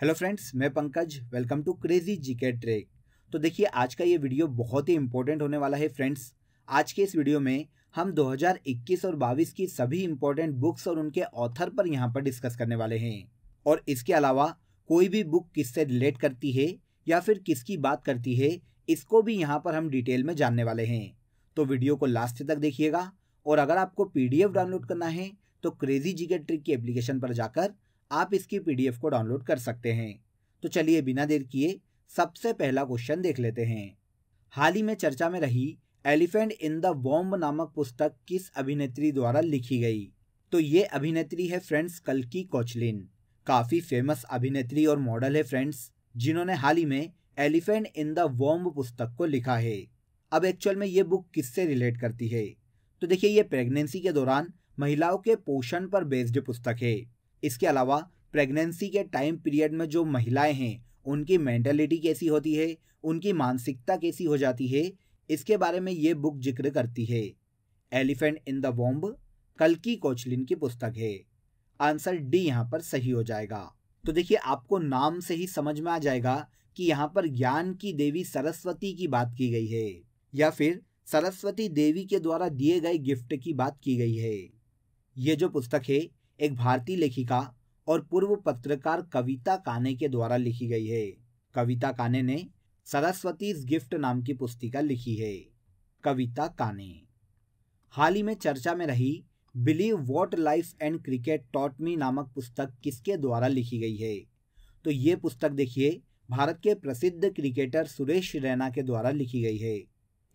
hello friends मैं Pankaj welcome to crazy के trick तो देखिए आज का ये वीडियो बहुत ही इंपॉर्टेंट होने वाला है फ्रेंड्स आज के इस वीडियो में हम 2021 और 22 की सभी इंपॉर्टेंट बुक्स और उनके ऑथर पर यहाँ पर डिस्कस करने वाले हैं और इसके अलावा कोई भी बुक किससे रिलेट करती है या फिर किसकी बात करती है इसको भी यहाँ पर हम डिटेल में जानने वाले हैं तो वीडियो को लास्ट तक देखिएगा और अगर आपको पीडीएफ डाउनलोड करना है तो क्रेजी जीके ट्रिक की एप्लीकेशन पर जाकर आप इसकी पीडीएफ को डाउनलोड कर सकते हैं तो चलिए बिना देर किए सबसे पहला क्वेश्चन देख लेते हैं हाल ही में चर्चा में रही एलिफेंट इन द बॉम्ब नामक पुस्तक किस अभिनेत्री द्वारा लिखी गई तो ये अभिनेत्री है फ्रेंड्स कल्की कोचलिन काफ़ी फेमस अभिनेत्री और मॉडल है फ्रेंड्स जिन्होंने हाल ही में एलिफेंट इन द बॉम्ब पुस्तक को लिखा है अब एक्चुअल में ये बुक किससे रिलेट करती है तो देखिए ये प्रेगनेंसी के दौरान महिलाओं के पोषण पर बेस्ड पुस्तक है इसके अलावा प्रेगनेंसी के टाइम पीरियड में जो महिलाएं हैं उनकी मेंटेलिटी कैसी होती है उनकी मानसिकता कैसी हो जाती है इसके बारे में ये बुक जिक्र करती है एलिफेंट इन द कल की कोचलिन की पुस्तक है आंसर डी यहाँ पर सही हो जाएगा तो देखिए आपको नाम से ही समझ में आ जाएगा कि यहाँ पर ज्ञान की देवी सरस्वती की बात की गई है या फिर सरस्वती देवी के द्वारा दिए गए गिफ्ट की बात की गई है ये जो पुस्तक है एक भारतीय लेखिका और पूर्व पत्रकार कविता काने के द्वारा लिखी गई है कविता काने ने सरस्वती गिफ्ट नाम की पुस्तिका लिखी है कविता काने हाल ही में चर्चा में रही believe what life and cricket taught me नामक पुस्तक किसके द्वारा लिखी गई है तो ये पुस्तक देखिए भारत के प्रसिद्ध क्रिकेटर सुरेश रैना के द्वारा लिखी गई है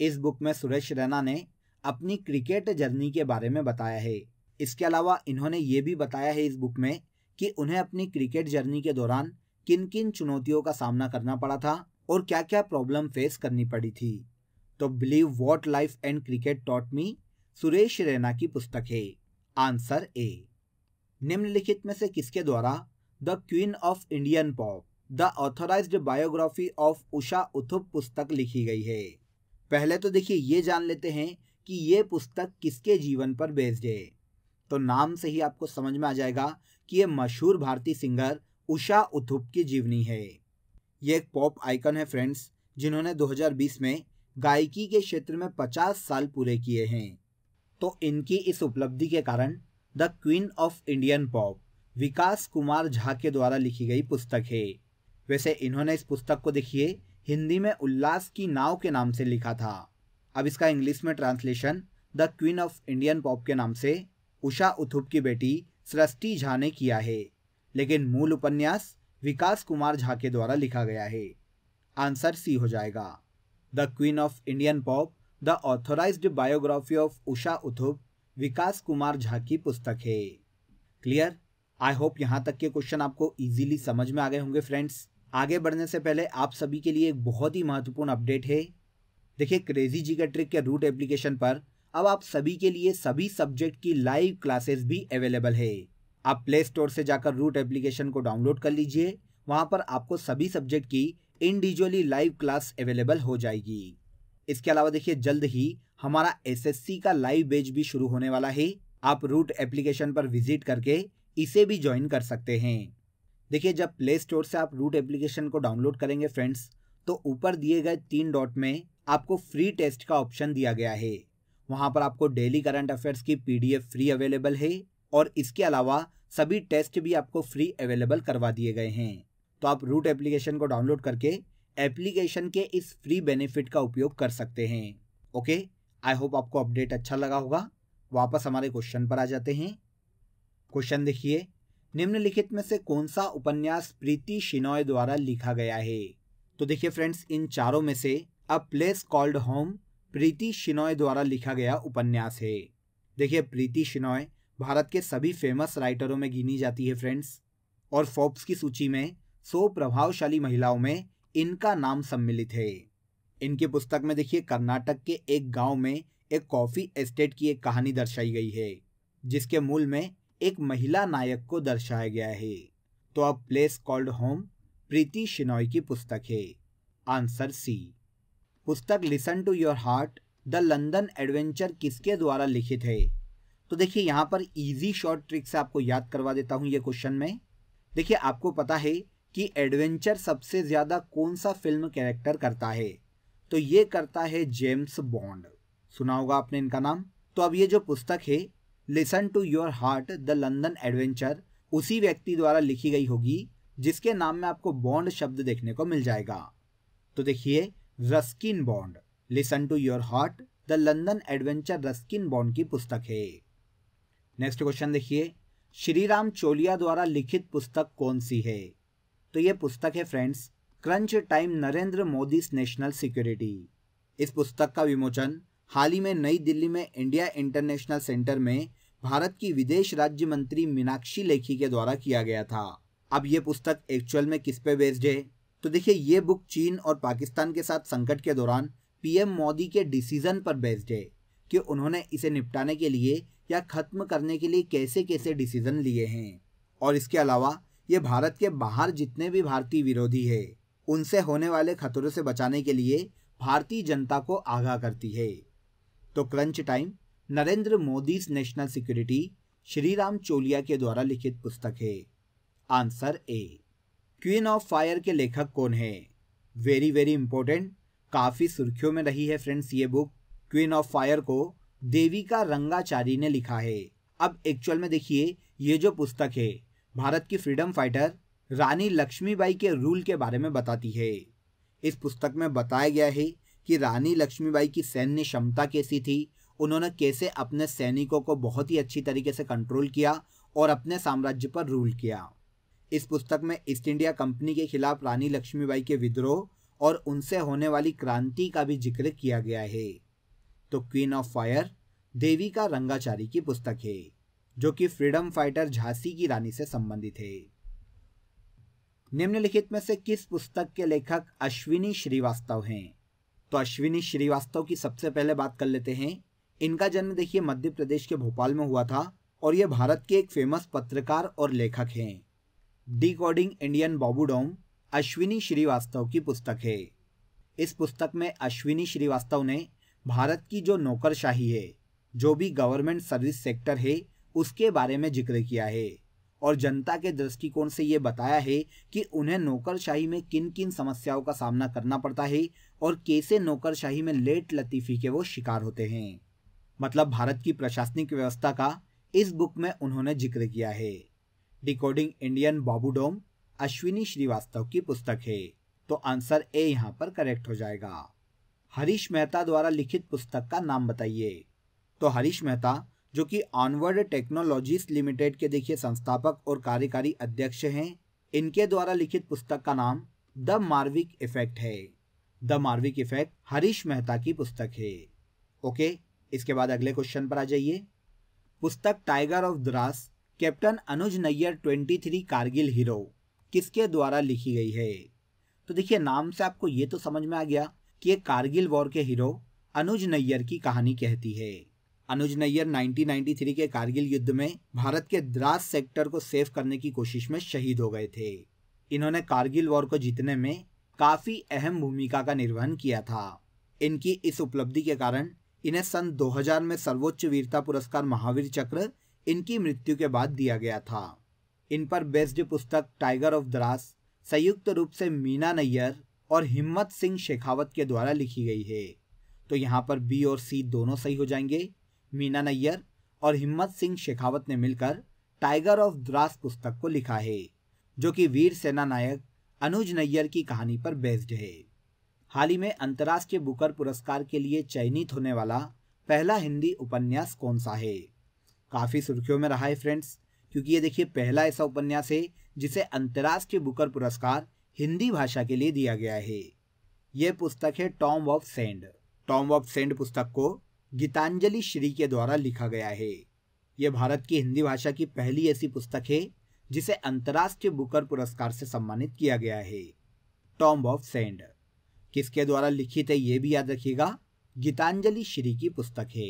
इस बुक में सुरेश रैना ने अपनी क्रिकेट जर्नी के बारे में बताया है इसके अलावा इन्होंने ये भी बताया है इस बुक में कि उन्हें अपनी क्रिकेट जर्नी के दौरान किन किन चुनौतियों का सामना करना पड़ा था और क्या क्या प्रॉब्लम फेस करनी पड़ी थी तो believe what life and cricket taught me Suresh Raina की पुस्तक है आंसर ए निम्नलिखित में से किसके द्वारा the queen of Indian pop the authorise biography of Usha Uthup पुस्तक लिखी गई है पहले तो देखिए ये जान लेते हैं कि ये पुस्तक किसके जीवन पर बेस्ड है तो नाम से ही आपको समझ में आ जाएगा कि ये मशहूर भारतीय सिंगर उषा उथुप की जीवनी है ये एक पॉप आइकन है फ्रेंड्स जिन्होंने 2020 में गायकी के क्षेत्र में 50 साल पूरे किए हैं तो इनकी इस उपलब्धि के कारण the queen of Indian pop Vikas Kumar Jha के द्वारा लिखी गई पुस्तक है वैसे इन्होंने इस पुस्तक को देखिए हिंदी में उल्लास की नाव के नाम से लिखा था अब इसका इंग्लिश में translation the queen of Indian pop के नाम से उषा उथुप की बेटी सृष्टि झा ने किया है लेकिन मूल उपन्यास विकास कुमार झा के द्वारा लिखा गया है आंसर सी हो जाएगा the queen of Indian pop the authorise biography of Usha Uthup Vikas Kumar Jha की पुस्तक है क्लियर आई होप यहाँ तक के क्वेश्चन आपको इजीली समझ में आ गए होंगे फ्रेंड्स आगे बढ़ने से पहले आप सभी के लिए एक बहुत ही महत्वपूर्ण अपडेट है देखिए क्रेजी जी के ट्रिक के रूट एप्लीकेशन पर अब आप सभी के लिए सभी सब्जेक्ट की लाइव क्लासेस भी अवेलेबल है आप प्ले स्टोर से जाकर रूट एप्लीकेशन को डाउनलोड कर लीजिए वहां पर आपको सभी सब्जेक्ट की इंडिविजुअली लाइव क्लास अवेलेबल हो जाएगी इसके अलावा देखिए जल्द ही हमारा एसएससी का लाइव बेच भी शुरू होने वाला है आप रूट एप्लीकेशन पर विजिट करके इसे भी ज्वाइन कर सकते हैं देखिए जब प्ले स्टोर से आप रूट एप्लीकेशन को डाउनलोड करेंगे फ्रेंड्स तो ऊपर दिए गए तीन डॉट में आपको फ्री टेस्ट का ऑप्शन दिया गया है वहाँ पर आपको डेली करंट अफेयर्स की पीडीएफ फ्री अवेलेबल है और इसके अलावा सभी टेस्ट भी आपको फ्री अवेलेबल करवा दिए गए हैं तो आप रूट एप्लीकेशन को डाउनलोड करके एप्लीकेशन के इस फ्री बेनिफिट का उपयोग कर सकते हैं ओके आई होप आपको अपडेट अच्छा लगा होगा वापस हमारे क्वेश्चन पर आ जाते हैं क्वेश्चन देखिए निम्नलिखित में से कौन सा उपन्यास प्रीति शिनॉय द्वारा लिखा गया है तो देखिए फ्रेंड्स इन चारों में से a place called home Preeti Shenoy द्वारा लिखा गया उपन्यास है देखिए प्रीति शिनॉय भारत के सभी फेमस राइटरों में गिनी जाती है फ्रेंड्स और फोर्ब्स की सूची में सौ प्रभावशाली महिलाओं में इनका नाम सम्मिलित है इनके पुस्तक में देखिए कर्नाटक के एक गांव में एक कॉफी एस्टेट की एक कहानी दर्शाई गई है जिसके मूल में एक महिला नायक को दर्शाया गया है तो अब place called home Preeti Shenoy की पुस्तक है आंसर सी पुस्तक listen to your heart the London adventure किसके द्वारा लिखित है तो देखिए यहाँ पर इजी शॉर्ट ट्रिक से आपको याद करवा देता हूँ ये क्वेश्चन में देखिए आपको पता है कि एडवेंचर सबसे ज़्यादा कौन सा फिल्म कैरेक्टर करता है तो ये करता है जेम्स बॉन्ड सुना होगा आपने इनका नाम तो अब ये जो पुस्तक है listen to your heart the London adventure उसी व्यक्ति द्वारा लिखी गई होगी जिसके नाम में आपको बॉन्ड शब्द देखने को मिल जाएगा तो देखिए Ruskin Bond listen to your heart the London adventure Ruskin Bond की पुस्तक है नेक्स्ट क्वेश्चन देखिए श्री राम चोलिया द्वारा लिखित पुस्तक कौन सी है तो ये पुस्तक है friends crunch time Narendra Modi national security इस पुस्तक का विमोचन हाल ही में नई दिल्ली में इंडिया इंटरनेशनल सेंटर में भारत की विदेश राज्य मंत्री मीनाक्षी लेखी के द्वारा किया गया था अब ये पुस्तक एक्चुअल में किस पे बेस्ड है तो देखिए ये बुक चीन और पाकिस्तान के साथ संकट के दौरान पीएम मोदी के डिसीजन पर बेस्ड है कि उन्होंने इसे निपटाने के लिए या खत्म करने के लिए कैसे कैसे डिसीजन लिए हैं और इसके अलावा ये भारत के बाहर जितने भी भारतीय विरोधी है उनसे होने वाले खतरों से बचाने के लिए भारतीय जनता को आगाह करती है तो crunch time Narendra Modi national security Shri Ram Chaulia के द्वारा लिखित पुस्तक है answer A queen of fire के लेखक कौन है वेरी वेरी इंपॉर्टेंट काफ़ी सुर्खियों में रही है फ्रेंड्स ये बुक क्वीन ऑफ फायर को का रंगाचारी ने लिखा है अब एक्चुअल में देखिए ये जो पुस्तक है भारत की फ्रीडम फाइटर रानी लक्ष्मीबाई के रूल के बारे में बताती है इस पुस्तक में बताया गया है कि रानी लक्ष्मीबाई की सैन्य क्षमता कैसी थी उन्होंने कैसे अपने सैनिकों को बहुत ही अच्छी तरीके से कंट्रोल किया और अपने साम्राज्य पर रूल किया इस पुस्तक में ईस्ट इंडिया कंपनी के खिलाफ रानी लक्ष्मीबाई के विद्रोह और उनसे होने वाली क्रांति का भी जिक्र किया गया है तो क्वीन ऑफ फायर देवी का रंगाचारी की पुस्तक है जो कि फ्रीडम फाइटर झांसी की रानी से संबंधित है निम्नलिखित में से किस पुस्तक के लेखक अश्विनी श्रीवास्तव हैं तो अश्विनी श्रीवास्तव की सबसे पहले बात कर लेते हैं इनका जन्म देखिए मध्य प्रदेश के भोपाल में हुआ था और ये भारत के एक फेमस पत्रकार और लेखक हैं decoding Indian babudom Ashwini Shrivastava की पुस्तक है इस पुस्तक में अश्विनी श्रीवास्तव ने भारत की जो नौकरशाही है जो भी गवर्नमेंट सर्विस सेक्टर है उसके बारे में जिक्र किया है और जनता के दृष्टिकोण से ये बताया है कि उन्हें नौकरशाही में किन किन समस्याओं का सामना करना पड़ता है और कैसे नौकरशाही में लेट लतीफ़ी के वो शिकार होते हैं मतलब भारत की प्रशासनिक व्यवस्था का इस बुक में उन्होंने जिक्र किया है decoding Indian babudom Ashwini Shrivastava की पुस्तक है तो आंसर ए यहाँ पर करेक्ट हो जाएगा हरीश मेहता द्वारा लिखित पुस्तक का नाम बताइए तो हरीश मेहता जो कि ऑनवर्ड टेक्नोलॉजीज लिमिटेड के देखिए संस्थापक और कार्यकारी अध्यक्ष हैं इनके द्वारा लिखित पुस्तक का नाम द मार्विक इफेक्ट है the Maverick effect Harish Mehta की पुस्तक है ओके इसके बाद अगले क्वेश्चन पर आ जाइए पुस्तक tiger of Drass captain Anuj Nayyar 23 Kargil hero किसके द्वारा लिखी गई है तो देखिए नाम से आपको ये तो समझ में आ गया कि ये कारगिल वॉर के हीरो अनुज नैयर की कहानी कहती है अनुज नैयर 1993 के कारगिल युद्ध में भारत के द्रास सेक्टर को सेव करने की कोशिश में शहीद हो गए थे इन्होंने कारगिल वॉर को जीतने में काफी अहम भूमिका का निर्वहन किया था इनकी इस उपलब्धि के कारण इन्हें सन 2000 में सर्वोच्च वीरता पुरस्कार महावीर चक्र इनकी मृत्यु के बाद दिया गया था इन पर बेस्ड पुस्तक टाइगर ऑफ द्रास संयुक्त रूप से मीना नैयर और हिम्मत सिंह शेखावत के द्वारा लिखी गई है तो यहाँ पर बी और सी दोनों सही हो जाएंगे मीना नैयर और हिम्मत सिंह शेखावत ने मिलकर टाइगर ऑफ द्रास पुस्तक को लिखा है जो कि वीर सेना नायक अनुज नैयर की कहानी पर बेस्ड है हाल ही में अंतर्राष्ट्रीय बुकर पुरस्कार के लिए चयनित होने वाला पहला हिंदी उपन्यास कौन सा है काफ़ी सुर्खियों में रहा है फ्रेंड्स क्योंकि ये देखिए पहला ऐसा उपन्यास है जिसे अंतर्राष्ट्रीय बुकर पुरस्कार हिंदी भाषा के लिए दिया गया है यह पुस्तक है tomb of sand tomb of sand पुस्तक को गीतांजलि श्री के द्वारा लिखा गया है यह भारत की हिंदी भाषा की पहली ऐसी पुस्तक है जिसे अंतर्राष्ट्रीय बुकर पुरस्कार से सम्मानित किया गया है टॉम ऑफ सेंड किसके द्वारा लिखी थे ये भी याद रखिएगा गीतांजलि श्री की पुस्तक है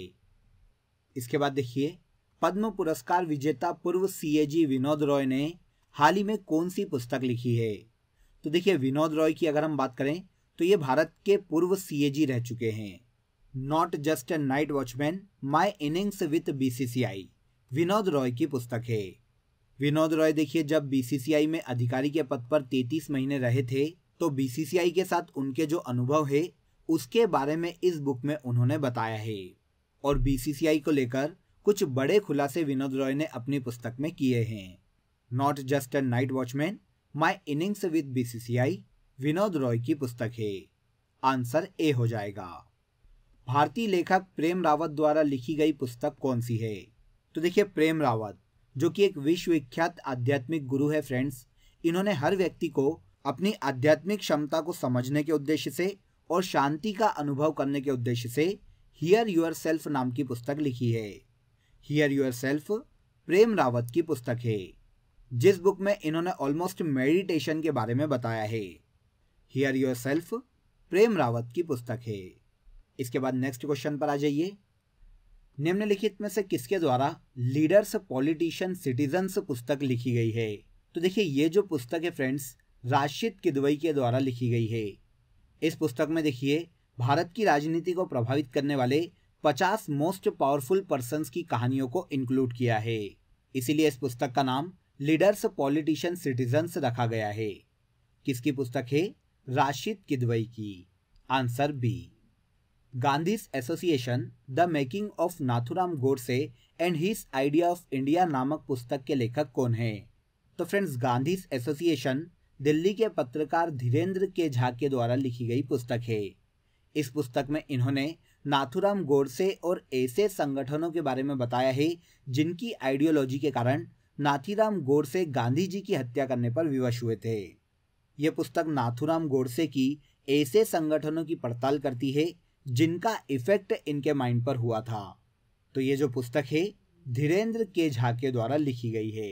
इसके बाद देखिए पद्म पुरस्कार विजेता पूर्व सीएजी विनोद रॉय ने हाल ही में कौन सी पुस्तक लिखी है तो देखिए विनोद रॉय की अगर हम बात करें तो ये भारत के पूर्व सीएजी रह चुके हैं not just a night watchman my innings with BCCI Vinod Rai की पुस्तक है विनोद रॉय देखिए जब बीसीसीआई में अधिकारी के पद पर 33 महीने रहे थे तो बीसीसीआई के साथ उनके जो अनुभव है उसके बारे में इस बुक में उन्होंने बताया है और बीसीसीआई को लेकर कुछ बड़े खुलासे विनोद रॉय ने अपनी पुस्तक में किए हैं not just a night watchman my innings with BCCI Vinod Rai की पुस्तक है आंसर ए हो जाएगा भारतीय लेखक प्रेम रावत द्वारा लिखी गई पुस्तक कौन सी है तो देखिए प्रेम रावत जो कि एक विश्वविख्यात आध्यात्मिक गुरु है फ्रेंड्स इन्होंने हर व्यक्ति को अपनी आध्यात्मिक क्षमता को समझने के उद्देश्य से और शांति का अनुभव करने के उद्देश्य से हियर योर सेल्फ नाम की पुस्तक लिखी है hear yourself Prem Rawat की पुस्तक है जिस बुक में इन्होंने ऑलमोस्ट मेडिटेशन के बारे में बताया है hear yourself Prem Rawat की पुस्तक है इसके बाद नेक्स्ट क्वेश्चन पर आ जाइए निम्नलिखित में से किसके द्वारा लीडर्स पॉलिटिशियन सिटीजन्स पुस्तक लिखी गई है तो देखिए ये जो पुस्तक है फ्रेंड्स राशिद किदवई के द्वारा लिखी गई है इस पुस्तक में देखिए भारत की राजनीति को प्रभावित करने वाले पचास मोस्ट पावरफुल पर्सन की कहानियों को इंक्लूड किया है इसीलिए इस पुस्तक का नाम लीडर्स पॉलिटिशियन सिटीजन रखा गया है किसकी पुस्तक है राशिद किदवई की answer B Gandhi association the making of Nathuram Godse and his idea of India नामक पुस्तक के लेखक कौन है तो फ्रेंड्स गांधी एसोसिएशन दिल्ली के पत्रकार धीरेन्द्र के झा के द्वारा लिखी गई पुस्तक है इस पुस्तक में इन्होंने नाथुराम गोडसे और ऐसे संगठनों के बारे में बताया है जिनकी आइडियोलॉजी के कारण नाथीराम गोडसे गांधी जी की हत्या करने पर विवश हुए थे ये पुस्तक नाथुराम गोडसे की ऐसे संगठनों की पड़ताल करती है जिनका इफेक्ट इनके माइंड पर हुआ था तो ये जो पुस्तक है धीरेन्द्र के झा के द्वारा लिखी गई है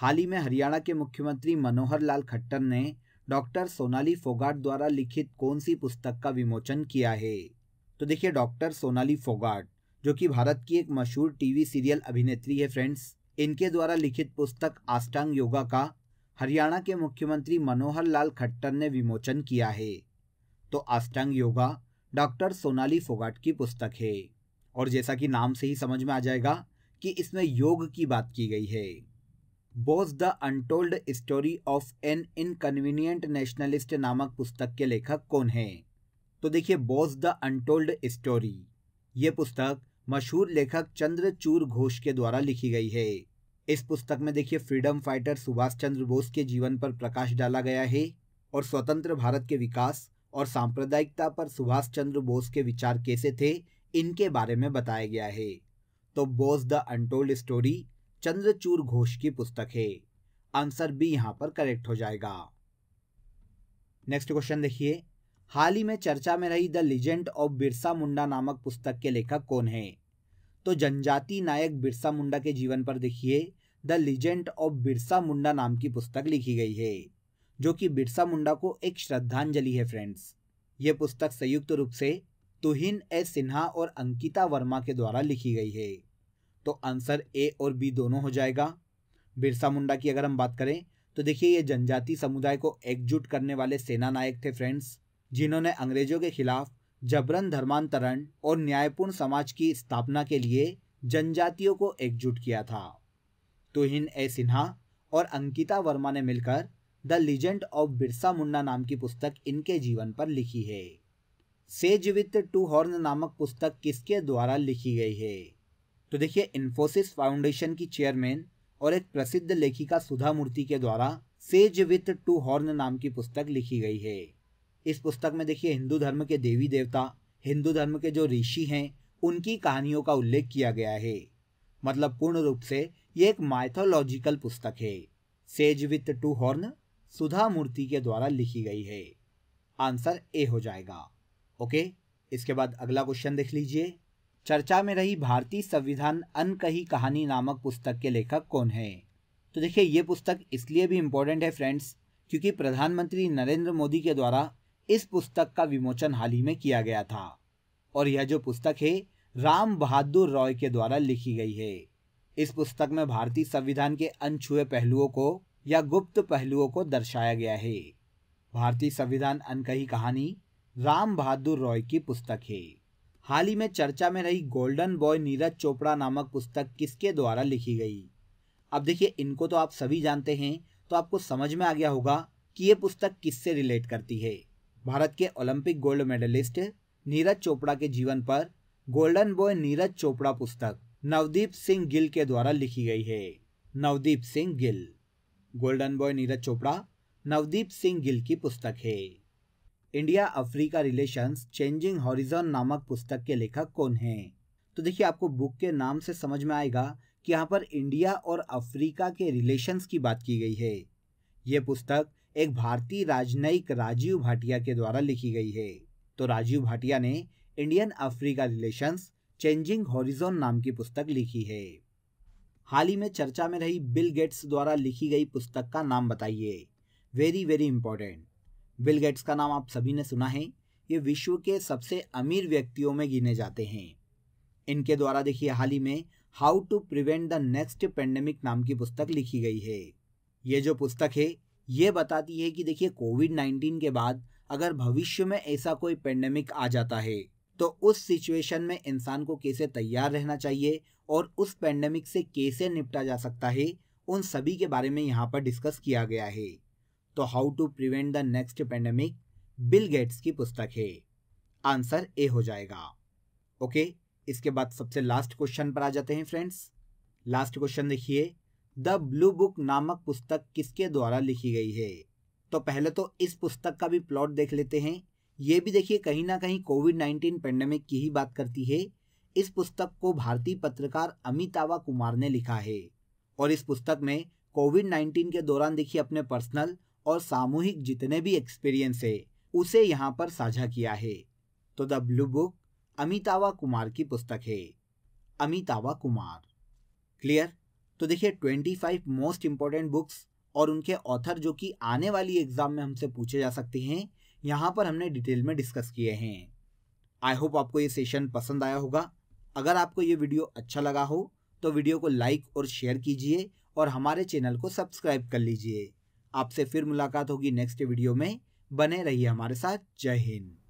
हाल ही में हरियाणा के मुख्यमंत्री मनोहर लाल खट्टर ने डॉक्टर सोनाली फोगाट द्वारा लिखित कौन सी पुस्तक का विमोचन किया है तो देखिए डॉक्टर सोनाली फोगाट जो कि भारत की एक मशहूर टीवी सीरियल अभिनेत्री है फ्रेंड्स इनके द्वारा लिखित पुस्तक आष्टांग योगा का हरियाणा के मुख्यमंत्री मनोहर लाल खट्टर ने विमोचन किया है तो आष्टांग योगा डॉक्टर सोनाली फोगाट की पुस्तक है और जैसा कि नाम से ही समझ में आ जाएगा कि इसमें योग की बात की गई है Bose the untold story of an inconvenient nationalist नामक पुस्तक के लेखक कौन हैं तो देखिए बॉस द अनटोल्ड स्टोरी ये पुस्तक मशहूर लेखक चंद्रचूर घोष के द्वारा लिखी गई है इस पुस्तक में देखिए फ्रीडम फाइटर सुभाष चंद्र बोस के जीवन पर प्रकाश डाला गया है और स्वतंत्र भारत के विकास और सांप्रदायिकता पर सुभाष चंद्र बोस के विचार कैसे थे इनके बारे में बताया गया है तो Bose the untold story Chandrachur Ghose की पुस्तक है आंसर बी यहाँ पर करेक्ट हो जाएगा नेक्स्ट क्वेश्चन देखिए हाल ही में चर्चा में रही the legend of Birsa Munda नामक पुस्तक के लेखक कौन है तो जनजाति नायक बिरसा मुंडा के जीवन पर देखिए the legend of Birsa Munda नाम की पुस्तक लिखी गई है जो कि बिरसा मुंडा को एक श्रद्धांजलि है फ्रेंड्स ये पुस्तक संयुक्त रूप से तुहिन ए सिन्हा और अंकिता वर्मा के द्वारा लिखी गई है तो आंसर ए और बी दोनों हो जाएगा बिरसा मुंडा की अगर हम बात करें तो देखिए ये जनजाति समुदाय को एकजुट करने वाले सेना नायक थे फ्रेंड्स जिन्होंने अंग्रेजों के खिलाफ जबरन धर्मांतरण और न्यायपूर्ण समाज की स्थापना के लिए जनजातियों को एकजुट किया था तुहिन ए सिन्हा और अंकिता वर्मा ने मिलकर the legend of Birsa Munna नाम की पुस्तक इनके जीवन पर लिखी है सेज विथ टू हॉर्न नामक पुस्तक किसके द्वारा लिखी गई है तो देखिए इन्फोसिस फाउंडेशन की चेयरमैन और एक प्रसिद्ध लेखिका सुधा मूर्ति के द्वारा सेज विथ टू हॉर्न नाम की पुस्तक लिखी गई है इस पुस्तक में देखिए हिंदू धर्म के देवी देवता हिंदू धर्म के जो ऋषि हैं उनकी कहानियों का उल्लेख किया गया है मतलब पूर्ण रूप से ये एक माइथोलॉजिकल पुस्तक है sage with two horn Sudha Murthy के द्वारा लिखी गई है आंसर ए हो जाएगा ओके इसके बाद अगला क्वेश्चन देख लीजिए चर्चा में रही भारतीय संविधान अन कही कहानी नामक पुस्तक के लेखक कौन है तो देखिए ये पुस्तक इसलिए भी इम्पोर्टेंट है फ्रेंड्स क्योंकि प्रधानमंत्री नरेंद्र मोदी के द्वारा इस पुस्तक का विमोचन हाल ही में किया गया था और यह जो पुस्तक है राम बहादुर रॉय के द्वारा लिखी गई है इस पुस्तक में भारतीय संविधान के अनछुए पहलुओं को या गुप्त पहलुओं को दर्शाया गया है भारतीय संविधान अनकही कहानी राम बहादुर रॉय की पुस्तक है हाल ही में चर्चा में रही गोल्डन बॉय नीरज चोपड़ा नामक पुस्तक किसके द्वारा लिखी गई अब देखिए इनको तो आप सभी जानते हैं तो आपको समझ में आ गया होगा कि ये पुस्तक किससे रिलेट करती है भारत के Olympic gold medallist Neeraj Chopra के जीवन पर गोल्डन बॉय नीरज चोपड़ा पुस्तक नवदीप सिंह गिल के द्वारा लिखी गई है नवदीप सिंह गिल गोल्डन बॉय नीरज चोपड़ा नवदीप सिंह गिल की पुस्तक है India Africa relations changing horizon नामक पुस्तक के लेखक कौन हैं तो देखिए आपको बुक के नाम से समझ में आएगा कि यहाँ पर इंडिया और अफ्रीका के रिलेशंस की बात की गई है ये पुस्तक एक भारतीय राजनयिक राजीव भाटिया के द्वारा लिखी गई है तो राजीव भाटिया ने Indian Africa relations changing horizon नाम की पुस्तक लिखी है हाल ही में चर्चा में रही बिल गेट्स द्वारा लिखी गई पुस्तक का नाम बताइए very very important Bill Gates का नाम आप सभी ने सुना है ये विश्व के सबसे अमीर व्यक्तियों में गिने जाते हैं इनके द्वारा देखिए हाल ही में how to prevent the next pandemic नाम की पुस्तक लिखी गई है ये जो पुस्तक है ये बताती है कि देखिए कोविड नाइन्टीन के बाद अगर भविष्य में ऐसा कोई पेंडेमिक आ जाता है तो उस सिचुएशन में इंसान को कैसे तैयार रहना चाहिए और उस पेंडेमिक से कैसे निपटा जा सकता है उन सभी के बारे में यहाँ पर डिस्कस किया गया है तो how to prevent the next pandemic Bill Gates की पुस्तक है आंसर ए हो जाएगा ओके इसके बाद सबसे लास्ट क्वेश्चन पर आ जाते हैं फ्रेंड्स लास्ट क्वेश्चन देखिए द ब्लू बुक नामक पुस्तक किसके द्वारा लिखी गई है तो पहले तो इस पुस्तक का भी प्लॉट देख लेते हैं ये भी देखिए कहीं ना कहीं कोविड नाइन्टीन पेंडेमिक की ही बात करती है इस पुस्तक को भारतीय पत्रकार अमितावा कुमार ने लिखा है और इस पुस्तक में कोविड नाइन्टीन के दौरान देखिए अपने पर्सनल और सामूहिक जितने भी एक्सपीरियंस है उसे यहाँ पर साझा किया है तो the blue book Amitava Kumar की पुस्तक है अमितावा कुमार क्लियर तो देखिए twenty five most important books और उनके ऑथर जो कि आने वाली एग्जाम में हमसे पूछे जा सकते हैं यहाँ पर हमने डिटेल में डिस्कस किए हैं आई होप आपको ये सेशन पसंद आया होगा अगर आपको ये वीडियो अच्छा लगा हो तो वीडियो को लाइक और शेयर कीजिए और हमारे चैनल को सब्सक्राइब कर लीजिए आपसे फिर मुलाकात होगी नेक्स्ट वीडियो में बने रहिए हमारे साथ जय हिंद